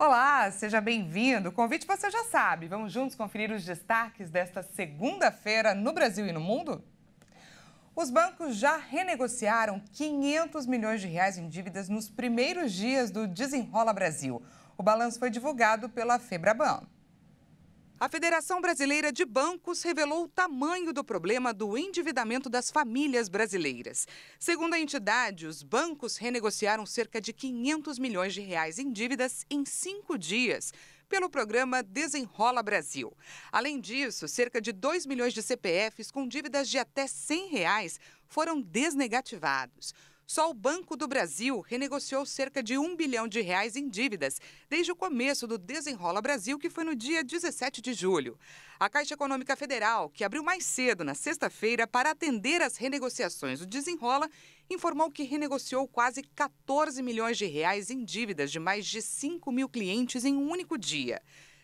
Olá, seja bem-vindo. O convite você já sabe. Vamos juntos conferir os destaques desta segunda-feira no Brasil e no mundo? Os bancos já renegociaram 500 milhões de reais em dívidas nos primeiros dias do Desenrola Brasil. O balanço foi divulgado pela Febraban. A Federação Brasileira de Bancos revelou o tamanho do problema do endividamento das famílias brasileiras. Segundo a entidade, os bancos renegociaram cerca de 500 milhões de reais em dívidas em cinco dias pelo programa Desenrola Brasil. Além disso, cerca de 2 milhões de CPFs com dívidas de até 100 reais foram desnegativados. Só o Banco do Brasil renegociou cerca de um bilhão de reais em dívidas desde o começo do Desenrola Brasil, que foi no dia 17 de julho. A Caixa Econômica Federal, que abriu mais cedo na sexta-feira para atender às renegociações do Desenrola, informou que renegociou quase 14 milhões de reais em dívidas de mais de 5 mil clientes em um único dia.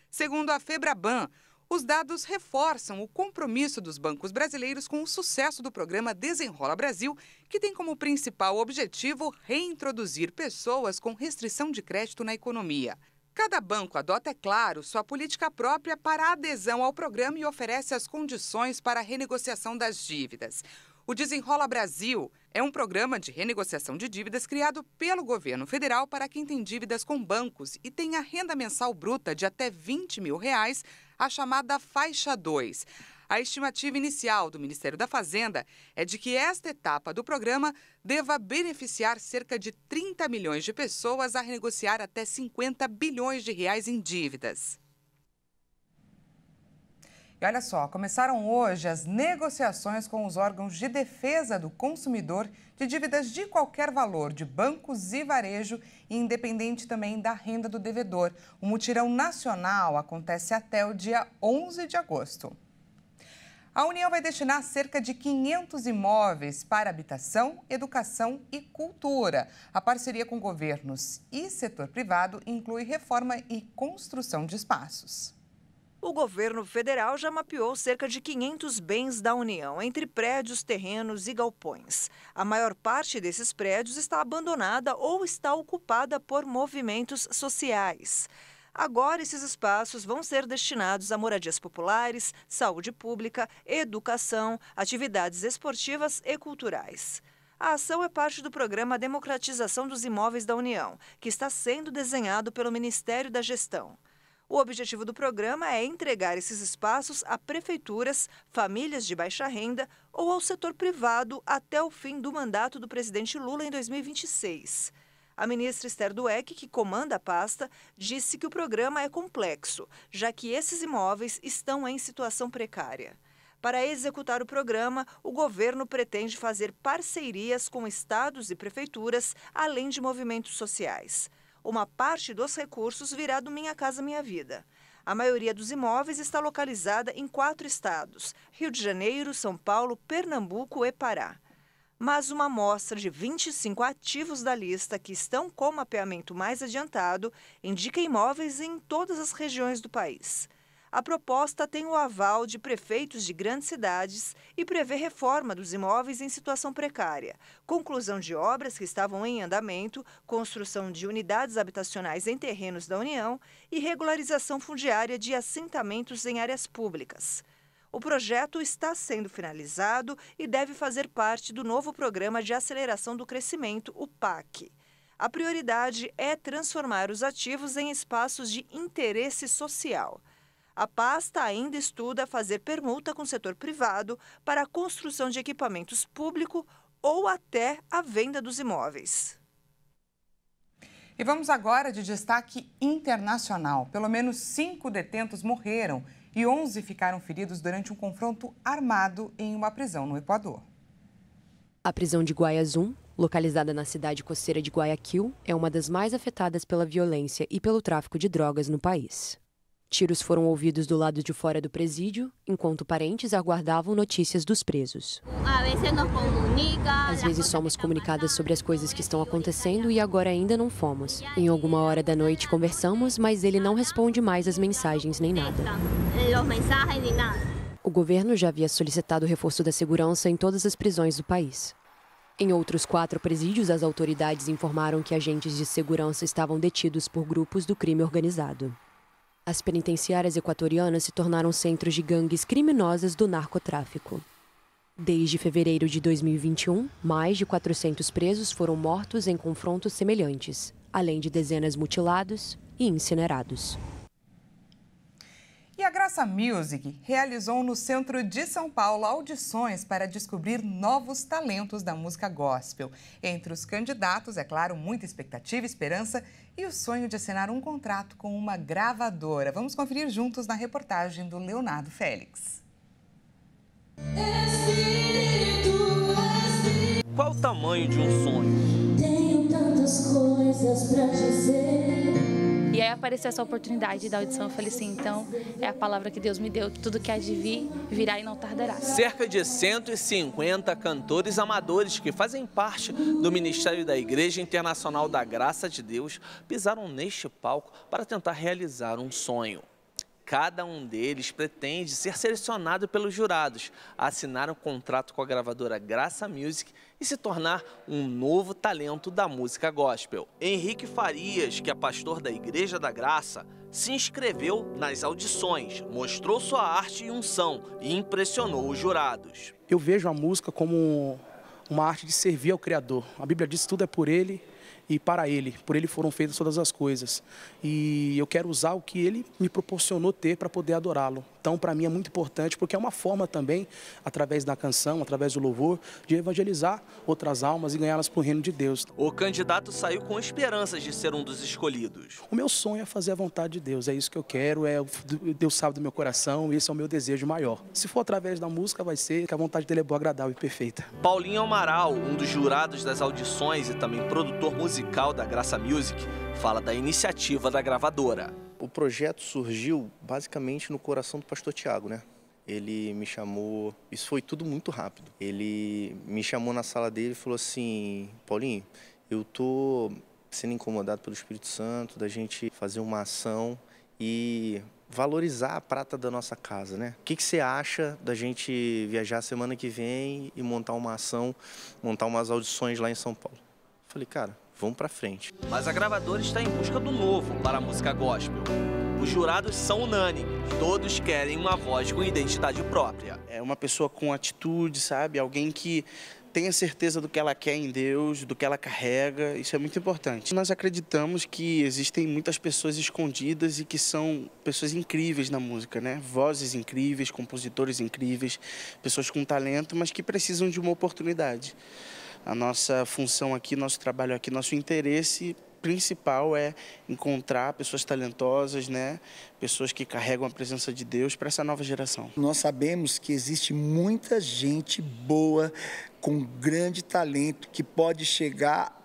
Segundo a Febraban, os dados reforçam o compromisso dos bancos brasileiros com o sucesso do programa Desenrola Brasil, que tem como principal objetivo reintroduzir pessoas com restrição de crédito na economia. Cada banco adota, é claro, sua política própria para adesão ao programa e oferece as condições para a renegociação das dívidas. O Desenrola Brasil é um programa de renegociação de dívidas criado pelo governo federal para quem tem dívidas com bancos e tem a renda mensal bruta de até 20 mil reais a chamada faixa 2. A estimativa inicial do Ministério da Fazenda é de que esta etapa do programa deva beneficiar cerca de 30 milhões de pessoas a renegociar até 50 bilhões de reais em dívidas. E olha só, começaram hoje as negociações com os órgãos de defesa do consumidor de dívidas de qualquer valor, de bancos e varejo, e independente também da renda do devedor. O mutirão nacional acontece até o dia 11 de agosto. A União vai destinar cerca de 500 imóveis para habitação, educação e cultura. A parceria com governos e setor privado inclui reforma e construção de espaços o governo federal já mapeou cerca de 500 bens da União, entre prédios, terrenos e galpões. A maior parte desses prédios está abandonada ou está ocupada por movimentos sociais. Agora, esses espaços vão ser destinados a moradias populares, saúde pública, educação, atividades esportivas e culturais. A ação é parte do programa Democratização dos Imóveis da União, que está sendo desenhado pelo Ministério da Gestão. O objetivo do programa é entregar esses espaços a prefeituras, famílias de baixa renda ou ao setor privado até o fim do mandato do presidente Lula em 2026. A ministra Esther Dueck, que comanda a pasta, disse que o programa é complexo, já que esses imóveis estão em situação precária. Para executar o programa, o governo pretende fazer parcerias com estados e prefeituras, além de movimentos sociais. Uma parte dos recursos virá do Minha Casa Minha Vida. A maioria dos imóveis está localizada em quatro estados: Rio de Janeiro, São Paulo, Pernambuco e Pará. Mas uma amostra de 25 ativos da lista que estão com o mapeamento mais adiantado indica imóveis em todas as regiões do país. A proposta tem o aval de prefeitos de grandes cidades e prevê reforma dos imóveis em situação precária, conclusão de obras que estavam em andamento, construção de unidades habitacionais em terrenos da União e regularização fundiária de assentamentos em áreas públicas. O projeto está sendo finalizado e deve fazer parte do novo Programa de Aceleração do Crescimento, o PAC. A prioridade é transformar os ativos em espaços de interesse social a pasta ainda estuda fazer permuta com o setor privado para a construção de equipamentos público ou até a venda dos imóveis. E vamos agora de destaque internacional. Pelo menos cinco detentos morreram e 11 ficaram feridos durante um confronto armado em uma prisão no Equador. A prisão de Guayazum, localizada na cidade costeira de Guayaquil, é uma das mais afetadas pela violência e pelo tráfico de drogas no país. Tiros foram ouvidos do lado de fora do presídio, enquanto parentes aguardavam notícias dos presos. Às vezes somos comunicadas sobre as coisas que estão acontecendo e agora ainda não fomos. Em alguma hora da noite conversamos, mas ele não responde mais as mensagens nem nada. O governo já havia solicitado reforço da segurança em todas as prisões do país. Em outros quatro presídios, as autoridades informaram que agentes de segurança estavam detidos por grupos do crime organizado. As penitenciárias equatorianas se tornaram centros de gangues criminosas do narcotráfico. Desde fevereiro de 2021, mais de 400 presos foram mortos em confrontos semelhantes, além de dezenas mutilados e incinerados. E a Graça Music realizou no centro de São Paulo audições para descobrir novos talentos da música gospel. Entre os candidatos, é claro, muita expectativa, esperança e o sonho de assinar um contrato com uma gravadora. Vamos conferir juntos na reportagem do Leonardo Félix. Qual o tamanho de um sonho? Tenho tantas coisas para dizer. E aí apareceu essa oportunidade da audição. Eu falei assim, então é a palavra que Deus me deu, que tudo que há de vir, virá e não tardará. Cerca de 150 cantores amadores que fazem parte do Ministério da Igreja Internacional da Graça de Deus pisaram neste palco para tentar realizar um sonho. Cada um deles pretende ser selecionado pelos jurados, assinar um contrato com a gravadora Graça Music e se tornar um novo talento da música gospel. Henrique Farias, que é pastor da Igreja da Graça, se inscreveu nas audições, mostrou sua arte e unção e impressionou os jurados. Eu vejo a música como uma arte de servir ao Criador. A Bíblia diz tudo é por Ele e para Ele. Por Ele foram feitas todas as coisas. E eu quero usar o que Ele me proporcionou ter para poder adorá-lo. Então, para mim é muito importante, porque é uma forma também, através da canção, através do louvor, de evangelizar outras almas e ganhá-las para o reino de Deus. O candidato saiu com esperanças de ser um dos escolhidos. O meu sonho é fazer a vontade de Deus, é isso que eu quero, é Deus sabe do meu coração, esse é o meu desejo maior. Se for através da música, vai ser que a vontade dele é boa, agradável e perfeita. Paulinho Amaral, um dos jurados das audições e também produtor musical, musical da Graça Music fala da iniciativa da gravadora. O projeto surgiu basicamente no coração do pastor Tiago, né? Ele me chamou, isso foi tudo muito rápido. Ele me chamou na sala dele e falou assim: "Paulinho, eu tô sendo incomodado pelo Espírito Santo da gente fazer uma ação e valorizar a prata da nossa casa, né? O que, que, você acha da gente viajar semana que vem e montar uma ação, montar umas audições lá em São Paulo? Falei, cara, vamos para frente. Mas a gravadora está em busca do novo para a música gospel. Os jurados são unânimes, todos querem uma voz com identidade própria. É uma pessoa com atitude, sabe? Alguém que tenha certeza do que ela quer em Deus, do que ela carrega, isso é muito importante. Nós acreditamos que existem muitas pessoas escondidas e que são pessoas incríveis na música, né? Vozes incríveis, compositores incríveis, pessoas com talento, mas que precisam de uma oportunidade. A nossa função aqui, nosso trabalho aqui, nosso interesse principal é encontrar pessoas talentosas, né? pessoas que carregam a presença de Deus para essa nova geração. Nós sabemos que existe muita gente boa, com grande talento, que pode chegar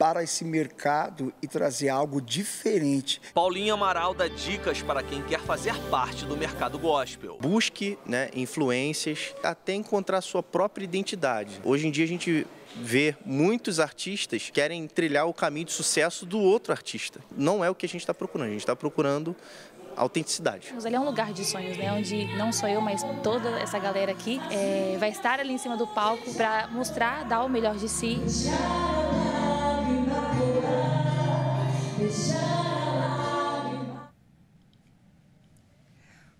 para esse mercado e trazer algo diferente. Paulinho Amaral dá dicas para quem quer fazer parte do mercado gospel. Busque né, influências até encontrar sua própria identidade. Hoje em dia a gente ver muitos artistas querem trilhar o caminho de sucesso do outro artista. Não é o que a gente está procurando, a gente está procurando autenticidade. Mas ali é um lugar de sonhos, né? Onde não só eu, mas toda essa galera aqui é, vai estar ali em cima do palco para mostrar, dar o melhor de si.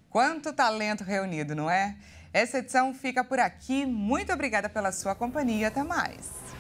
Quanto talento reunido, não é? Essa edição fica por aqui. Muito obrigada pela sua companhia. Até mais.